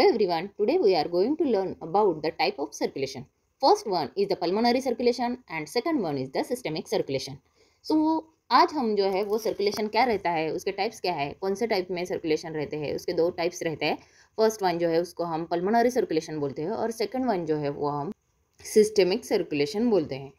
Hello everyone, today we are going to learn about the type of circulation. First one is the pulmonary circulation and second one is the systemic circulation. So आज हम जो है वो circulation क्या रहता है उसके types क्या है कौन से टाइप में सर्कुलेशन रहते हैं उसके दो टाइप्स रहते हैं फर्स्ट वन जो है उसको हम पल्मोनरी सर्कुलेशन बोलते हैं और सेकंड वन जो है वो हम सिस्टमिक सर्कुलेशन बोलते हैं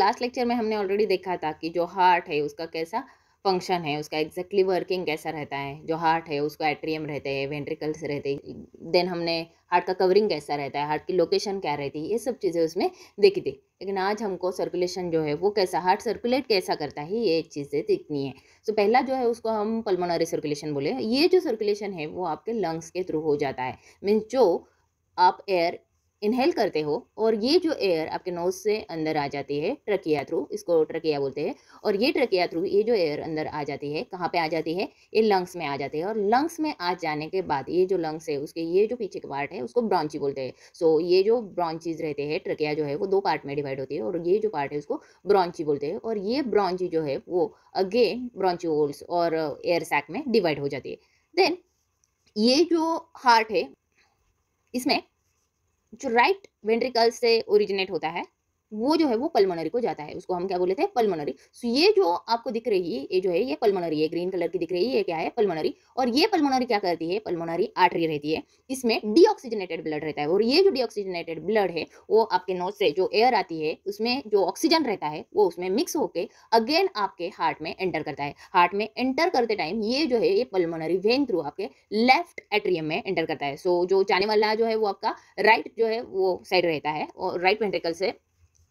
लास्ट लेक्चर में हमने ऑलरेडी देखा था कि जो हार्ट है उसका कैसा फंक्शन है उसका एग्जैक्टली वर्किंग कैसा रहता है जो हार्ट है उसका एट्रियम रहते हैं वेंट्रिकल्स रहते हैं देन हमने हार्ट का कवरिंग कैसा रहता है हार्ट की लोकेशन क्या रहती है ये सब चीज़ें उसमें देखी थी लेकिन आज हमको सर्कुलेशन जो है वो कैसा हार्ट सर्कुलेट कैसा करता है ये चीज़ें देखनी है सो तो so, पहला जो है उसको हम पल्मोनरी सर्कुलेशन बोले ये जो सर्कुलेशन है वो आपके लंग्स के थ्रू हो जाता है मीन्स जो आप एयर इनहेल करते हो और ये जो एयर आपके नोज से अंदर आ जाती है ट्रकिया थ्रू इसको ट्रकिया बोलते हैं और ये ट्रकिया थ्रू ये जो एयर अंदर आ जाती है कहाँ पे आ जाती है ये लंग्स में आ जाती है और लंग्स में आ जाने के बाद ये जो लंग्स है उसके ये जो पीछे के पार्ट है उसको ब्रांची बोलते हैं सो so, ये जो ब्रांचीज रहते हैं ट्रकिया जो है वो दो पार्ट में डिवाइड होती है और ये जो पार्ट है उसको ब्रांची बोलते हैं और ये ब्रांची जो है वो अगेन ब्रांचियोल्स और एयर सैक में डिवाइड हो जाती है देन ये जो हार्ट है इसमें जो राइट वेंट्रिकल से ओरिजिनेट होता है वो जो है वो पल्मोनरी को जाता है उसको हम क्या बोले थे पल्मोनरी सो ये जो आपको दिख रही है ये जो है ये पल्मोनरी है ग्रीन कलर की दिख रही है ये क्या है पल्मोनरी और ये पल्मोनरी क्या करती है पल्मोनरी आर्टरी रहती है इसमें डीऑक्सीजनेटेड ब्लड रहता है और ये जो डीऑक्सीजनेटेड ब्लड है वो आपके नोज से जो एयर आती है उसमें जो ऑक्सीजन रहता है वो उसमें मिक्स होकर अगेन आपके हार्ट में एंटर करता है हार्ट में एंटर करते टाइम ये जो है ये पल्मोनरी वेन थ्रू आपके लेफ्ट एट्रियम में एंटर करता है सो जो जाने वाला जो है वो आपका राइट जो है वो साइड रहता है और राइट वेंट्रिकल से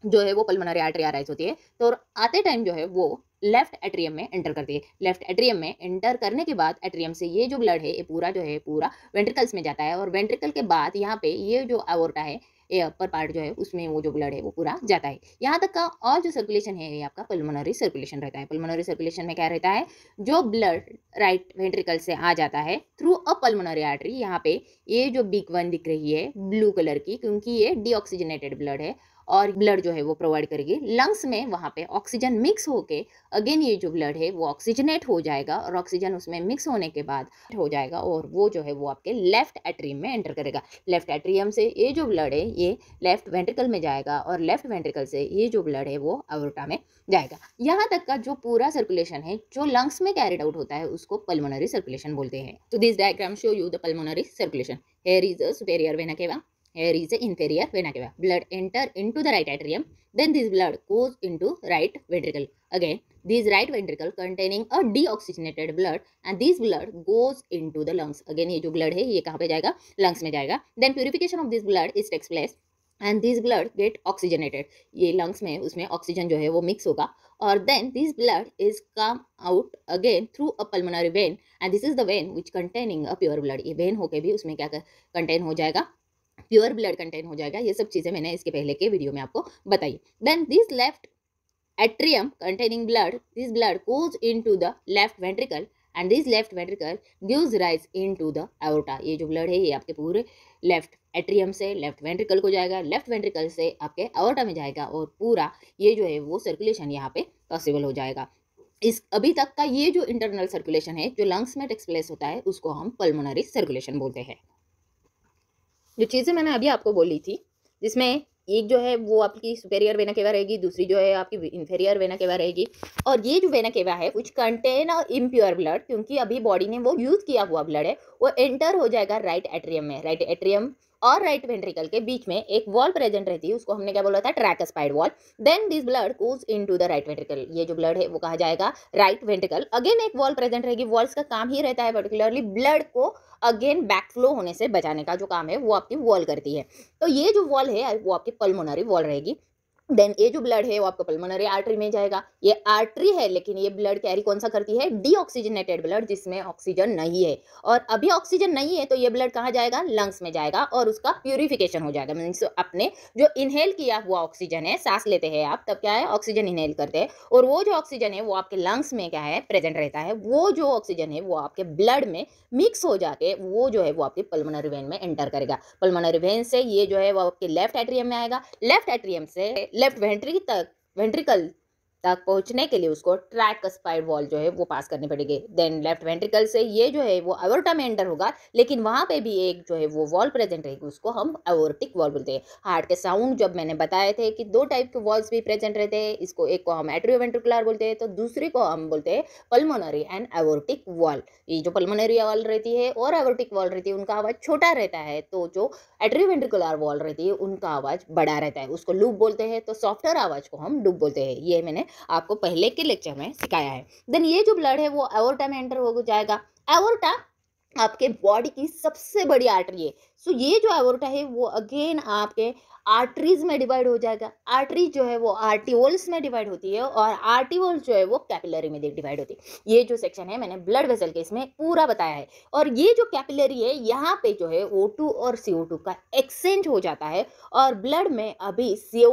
जो है वो पल्मोनरी आर्टरी आराइज होती है तो आते टाइम जो है वो लेफ्ट एट्रियम में एंटर करती है लेफ्ट एट्रियम में एंटर करने के बाद एट्रियम से ये जो ब्लड है ये पूरा जो है पूरा वेंट्रिकल्स में जाता है और वेंट्रिकल के बाद यहाँ पे ये जो आवोर्टा है ये अपर पार्ट जो है उसमें वो जो ब्लड है वो पूरा जाता है यहाँ तक का और जो सर्कुलेशन है ये आपका पल्मोनरी सर्कुलेशन रहता है पल्मोनरी सर्कुलेशन में क्या रहता है जो ब्लड राइट वेंट्रिकल से आ जाता है थ्रू अ पल्मोनरी आर्टरी यहाँ पे ये जो बिग वन दिख रही है ब्लू कलर की क्योंकि ये डीऑक्सीजनेटेड ब्लड है और ब्लड जो है वो प्रोवाइड करेगी लंग्स में वहाँ पे ऑक्सीजन मिक्स होके अगेन ये जो ब्लड है वो ऑक्सीजनेट हो जाएगा और ऑक्सीजन उसमें मिक्स होने के बाद हो जाएगा और वो जो है वो आपके लेफ्ट एट्रियम में एंटर करेगा लेफ्ट एट्रियम से ये जो ब्लड है ये लेफ्ट वेंट्रिकल में जाएगा और लेफ्ट वेंट्रिकल से ये जो ब्लड है वो अवरोटा में जाएगा यहाँ तक का जो पूरा सर्कुलेशन है जो लंग्स में कैरिड आउट होता है उसको पल्मोनरी सर्कुलेशन बोलते हैं तो this diagram show you the pulmonary circulation here is the superior vena cava here is the inferior vena cava. Blood enter into the right atrium. Then this blood goes into right ventricle. Again, this right ventricle containing a deoxygenated blood and this blood goes into the lungs. Again, ye jo blood hai ye kahan pe jayega lungs mein jayega Then purification of this blood is takes place. and this blood get oxygenated ye lungs mein usme oxygen jo hai wo mix hoga or then this blood is come out again through a pulmonary vein and this is the vein which containing a pure blood ye vein hoke bhi usme kya contain ho jayega pure blood content हो जाएगा ये सब चीज़ें मैंने इसके पहले के video में आपको बताई then this left atrium containing blood this blood goes into the left ventricle and this left ventricle gives rise in the aorta ये जो ब्लड है ये आपके पूरे लेफ्ट एट्रियम से लेफ्ट वेंट्रिकल को जाएगा लेफ्ट वेंट्रिकल से आपके अवोटा में जाएगा और पूरा ये जो है वो सर्कुलेशन यहाँ पे पॉसिबल हो जाएगा इस अभी तक का ये जो इंटरनल सर्कुलेशन है जो लंग्स में टेक्सप्लेस होता है उसको हम पल्मोनरी सर्कुलेशन बोलते हैं जो चीज़ें मैंने अभी आपको बोली थी जिसमें एक जो है वो आपकी सुपेरियर वेना केवा रहेगी दूसरी जो है आपकी इन्फेरियर वेना केवा रहेगी और ये जो वेना केवा है कुछ कंटेन और इम्प्योर ब्लड क्योंकि अभी बॉडी ने वो यूज़ किया हुआ ब्लड है वो एंटर हो जाएगा राइट एट्रियम में राइट एट्रियम और राइट वेंट्रिकल के बीच में एक वॉल प्रेजेंट रहती है उसको हमने क्या बोला था स्पाइड wall then this blood goes into the right ventricle ये जो ब्लड है वो कहा जाएगा राइट वेंट्रिकल अगेन एक वॉल प्रेजेंट रहेगी वॉल्स का काम ही रहता है पर्टिकुलरली ब्लड को अगेन बैक फ्लो होने से बचाने का जो काम है वो आपकी वॉल करती है तो ये जो वॉल है वो आपकी पल्मोनरी वॉल रहेगी देन ये जो ब्लड है वो आपका पल्मोनरी आर्टरी में जाएगा ये आर्टरी है लेकिन ये ब्लड कैरी कौन सा करती है डीऑक्सीजनेटेड ब्लड जिसमें ऑक्सीजन नहीं है और अभी ऑक्सीजन नहीं है तो ये ब्लड कहाँ जाएगा लंग्स में जाएगा और उसका प्यूरिफिकेशन हो जाएगा मीन्स अपने जो इनहेल किया हुआ ऑक्सीजन है सांस लेते हैं आप तब क्या है ऑक्सीजन इनहेल करते हैं और वो जो ऑक्सीजन है वो आपके लंग्स में क्या है प्रेजेंट रहता है वो जो ऑक्सीजन है वो आपके ब्लड में मिक्स हो जाके वो जो है वो आपके पल्मोनरी वेन में एंटर करेगा पल्मोनरी वेन से ये जो है वो आपके लेफ्ट एट्रियम में आएगा लेफ्ट एट्रियम से लेफ्ट वेंट्री तक वेंट्रिकल तक पहुंचने के लिए उसको ट्रैक स्पाइड वॉल जो है वो पास करनी पड़ेगी देन लेफ्ट वेंट्रिकल से ये जो है वो अवर्टा में एंटर होगा लेकिन वहाँ पे भी एक जो है वो वॉल प्रेजेंट रहेगी उसको हम एवर्टिक वॉल बोलते हैं हार्ट के साउंड जब मैंने बताए थे कि दो टाइप के वॉल्स भी प्रेजेंट रहते हैं इसको एक को हम वेंट्रिकुलर बोलते हैं तो दूसरे को हम बोलते हैं पल्मोनरी एंड एवर्टिक वॉल ये जो पल्मोनरी वॉल रहती है और एवर्टिक वॉल रहती है उनका आवाज़ छोटा रहता है तो जो वेंट्रिकुलर वॉल रहती है उनका आवाज़ बड़ा रहता है उसको लूप बोलते हैं तो सॉफ्टवेयर आवाज़ को हम डूब बोलते हैं ये मैंने आपको पहले के लेक्चर में सिखाया है देन ये जो ब्लड है वो एवोर्टा में एंटर हो जाएगा एवोर्टा आपके बॉडी की सबसे बड़ी आर्टरी है सो so, ये जो एवोर्टा है वो अगेन आपके आर्टरीज में डिवाइड हो जाएगा आर्टरी जो है वो आर्टिवोल्स में डिवाइड होती है और आर्टिवोल जो है वो कैपिलरी में डिवाइड होती है ये जो सेक्शन है मैंने ब्लड वेसल के इसमें पूरा बताया है और ये जो कैपिलरी है यहाँ पे जो है ओ और सी का एक्सचेंज हो जाता है और ब्लड में अभी सी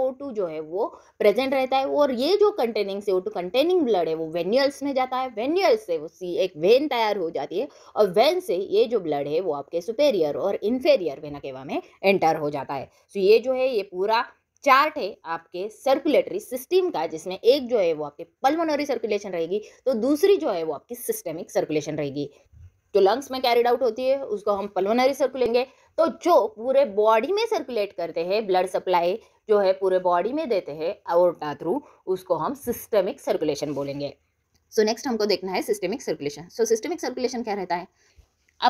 जो है वो प्रेजेंट रहता है और ये जो कंटेनिंग सी कंटेनिंग ब्लड है वो वेन्यूल्स में जाता है वेन्यूल्स से वो सी एक वेन तैयार हो जाती है और वेन से ये जो ब्लड है वो आपके सुपेरियर और इन्फेरियर ईयर वेना केवा में एंटर हो जाता है सो ये जो है ये पूरा चार्ट है आपके सर्कुलेटरी सिस्टम का जिसमें एक जो है वो आपके पल्मोनरी सर्कुलेशन रहेगी तो दूसरी जो है वो आपकी सिस्टेमिक सर्कुलेशन रहेगी जो तो लंग्स में कैरिड आउट होती है उसको हम पल्मोनरी सर्कुलेंगे तो जो पूरे बॉडी में सर्कुलेट करते हैं ब्लड सप्लाई जो है पूरे बॉडी में देते हैं और थ्रू उसको हम सिस्टमिक सर्कुलेशन बोलेंगे सो so नेक्स्ट हमको देखना है systemic circulation so systemic circulation क्या रहता है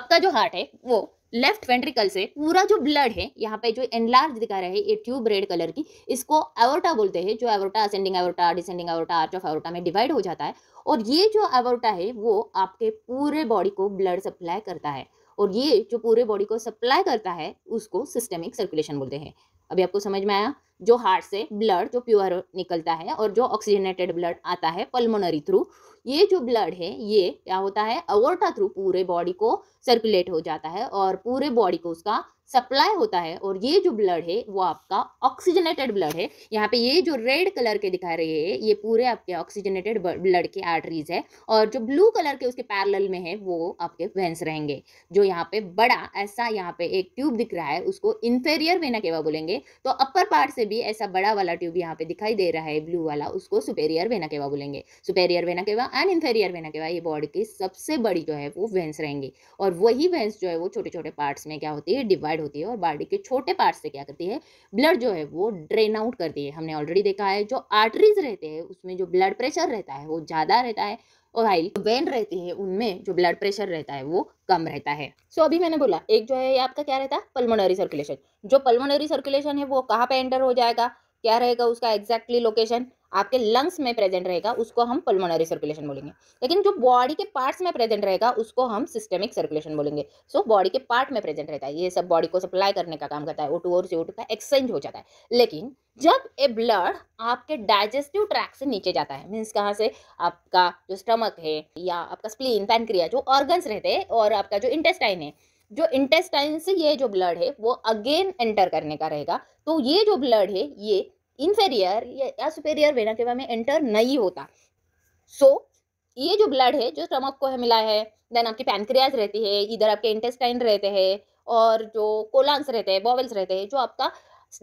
आपका जो हार्ट है वो लेफ्ट वेंट्रिकल से पूरा जो ब्लड है यहाँ पे जो एनलार्ज दिखा रहा है ये ट्यूब रेड कलर की इसको एवोटा बोलते हैं जो aorta ascending aorta descending aorta arch of aorta में डिवाइड हो जाता है और ये जो एवोटा है वो आपके पूरे बॉडी को ब्लड सप्लाई करता है और ये जो पूरे बॉडी को सप्लाई करता है उसको सिस्टेमिक सर्कुलेशन बोलते हैं अभी आपको समझ में आया जो हार्ट से ब्लड जो प्योर निकलता है और जो ऑक्सीजनेटेड ब्लड आता है पल्मोनरी थ्रू ये जो ब्लड है ये क्या होता है अवोर्टा थ्रू पूरे बॉडी को सर्कुलेट हो जाता है और पूरे बॉडी को उसका सप्लाई होता है और ये जो ब्लड है वो आपका ऑक्सीजनेटेड ब्लड है यहाँ पे ये जो रेड कलर के दिखा रहे हैं ये पूरे आपके ऑक्सीजनेटेड ब्लड के आर्टरीज है और जो ब्लू कलर के उसके पैरल में है वो आपके वेंस रहेंगे जो यहाँ पे बड़ा ऐसा यहाँ पे एक ट्यूब दिख रहा है उसको इन्फेरियर वेना केवा बोलेंगे तो अपर पार्ट से भी ऐसा बड़ा वाला ट्यूब यहाँ पे दिखाई दे रहा है ब्लू वाला उसको सुपेरियर वेना केवा बोलेंगे superior vena cava and inferior vena cava ये बॉडी की सबसे बड़ी जो है वो वेंस रहेंगे और वही वेंस जो है वो छोटे छोटे पार्ट्स में क्या होती है डिवाइड डिवाइड होती है और बॉडी के छोटे पार्ट से क्या करती है ब्लड जो है वो ड्रेन आउट करती है हमने ऑलरेडी देखा है जो आर्टरीज रहते हैं उसमें जो ब्लड प्रेशर रहता है वो ज़्यादा रहता है और हाइल वेन रहती है उनमें जो ब्लड प्रेशर रहता है वो कम रहता है सो so, अभी मैंने बोला एक जो है आपका क्या रहता है पल्मोनरी सर्कुलेशन जो पल्मोनरी सर्कुलेशन है वो कहाँ पे एंटर हो जाएगा क्या रहेगा उसका एग्जैक्टली लोकेशन आपके लंग्स में प्रेजेंट रहेगा उसको हम पल्मोनरी सर्कुलेशन बोलेंगे लेकिन जो बॉडी के पार्ट्स में प्रेजेंट रहेगा उसको हम सिस्टमिक सर्कुलेशन बोलेंगे सो so, बॉडी के पार्ट में प्रेजेंट रहता है ये सब बॉडी को सप्लाई करने का काम करता है ओ टू और सी का एक्सचेंज हो जाता है लेकिन जब ये ब्लड आपके डाइजेस्टिव ट्रैक से नीचे जाता है मीन्स कहाँ से आपका जो स्टमक है या आपका स्प्लीन पैनक्रिया जो ऑर्गन्स रहते हैं और आपका जो इंटेस्टाइन है जो इंटेस्टाइन से ये जो ब्लड है वो अगेन एंटर करने का रहेगा तो ये जो ब्लड है ये इनफेरियर या सुपेरियर वेना केवा में एंटर नहीं होता सो so, ये जो ब्लड है जो स्टमक को मिला है देन आपकी पैनक्रियाज रहती है इधर आपके इंटेस्टाइन रहते हैं और जो कोलांस रहते हैं बॉवल्स रहते हैं जो आपका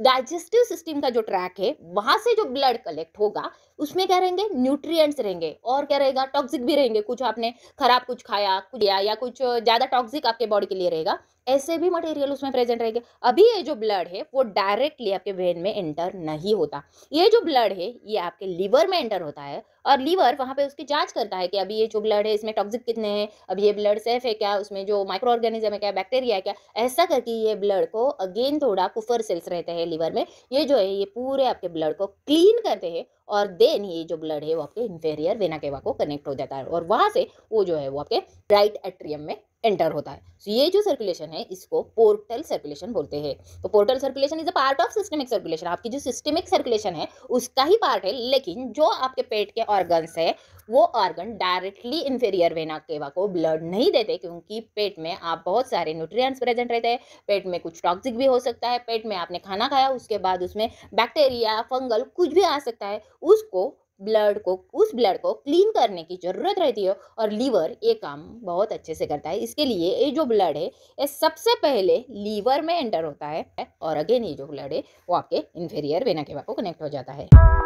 डाइजेस्टिव सिस्टम का जो ट्रैक है वहां से जो ब्लड कलेक्ट होगा उसमें क्या रहेंगे न्यूट्रिएंट्स रहेंगे और क्या रहेगा टॉक्सिक भी रहेंगे कुछ आपने खराब कुछ खाया कुछ या, या कुछ ज़्यादा टॉक्सिक आपके बॉडी के लिए रहेगा ऐसे भी मटेरियल उसमें प्रेजेंट रहेंगे अभी ये जो ब्लड है वो डायरेक्टली आपके वेन में एंटर नहीं होता ये जो ब्लड है ये आपके लीवर में एंटर होता है और लीवर वहाँ पे उसकी जांच करता है कि अभी ये जो ब्लड है इसमें टॉक्सिक कितने हैं अभी ये ब्लड सेफ है क्या उसमें जो माइक्रो ऑर्गेनिज्म है क्या बैक्टीरिया है क्या ऐसा करके ये ब्लड को अगेन थोड़ा कुफर सेल्स रहते हैं हैं लीवर में ये जो है ये पूरे आपके ब्लड को क्लीन करते हैं और देन ये जो ब्लड है वो आपके इंफेरियर वेना केवा को कनेक्ट हो जाता है और वहाँ से वो जो है वो आपके राइट एट्रियम में एंटर होता है सो तो ये जो सर्कुलेशन है इसको पोर्टल सर्कुलेशन बोलते हैं तो portal circulation is a part of systemic circulation आपकी जो सिस्टमिक सर्कुलेशन है उसका ही पार्ट है लेकिन जो आपके पेट के ऑर्गन्स है वो ऑर्गन डायरेक्टली इन्फेरियर वेना केवा को ब्लड नहीं देते क्योंकि पेट में आप बहुत सारे न्यूट्रिएंट्स प्रेजेंट रहते हैं पेट में कुछ टॉक्सिक भी हो सकता है पेट में आपने खाना खाया उसके बाद उसमें बैक्टीरिया फंगल कुछ भी आ सकता है उसको ब्लड को उस ब्लड को क्लीन करने की ज़रूरत रहती है और लीवर ये काम बहुत अच्छे से करता है इसके लिए ये जो ब्लड है ये सबसे पहले लीवर में एंटर होता है और अगेन ये जो ब्लड है वो आपके इन्फेरियर वेना केवा को कनेक्ट हो जाता है